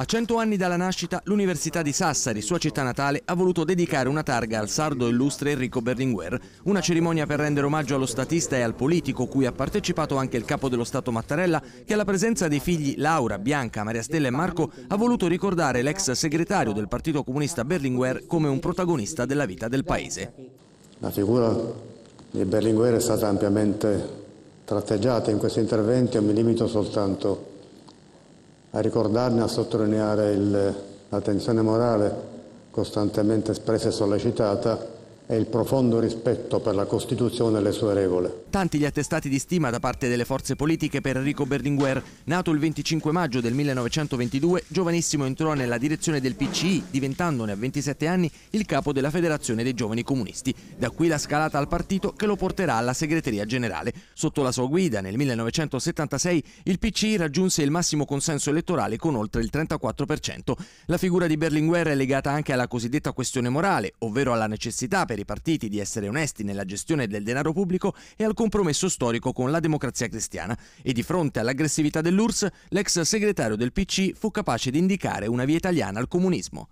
A cento anni dalla nascita, l'Università di Sassari, sua città natale, ha voluto dedicare una targa al sardo illustre Enrico Berlinguer, una cerimonia per rendere omaggio allo statista e al politico cui ha partecipato anche il capo dello Stato Mattarella, che alla presenza dei figli Laura, Bianca, Maria Stella e Marco ha voluto ricordare l'ex segretario del Partito Comunista Berlinguer come un protagonista della vita del paese. La figura di Berlinguer è stata ampiamente tratteggiata in questo intervento e mi limito soltanto a a ricordarne e a sottolineare il, la morale costantemente espressa e sollecitata e il profondo rispetto per la Costituzione e le sue regole. Tanti gli attestati di stima da parte delle forze politiche per Enrico Berlinguer. Nato il 25 maggio del 1922, giovanissimo entrò nella direzione del PCI, diventandone a 27 anni il capo della Federazione dei Giovani Comunisti. Da qui la scalata al partito che lo porterà alla segreteria generale. Sotto la sua guida, nel 1976, il PCI raggiunse il massimo consenso elettorale con oltre il 34%. La figura di Berlinguer è legata anche alla cosiddetta questione morale, ovvero alla necessità per i partiti di essere onesti nella gestione del denaro pubblico e al compromesso storico con la democrazia cristiana e di fronte all'aggressività dell'URSS l'ex segretario del PC fu capace di indicare una via italiana al comunismo.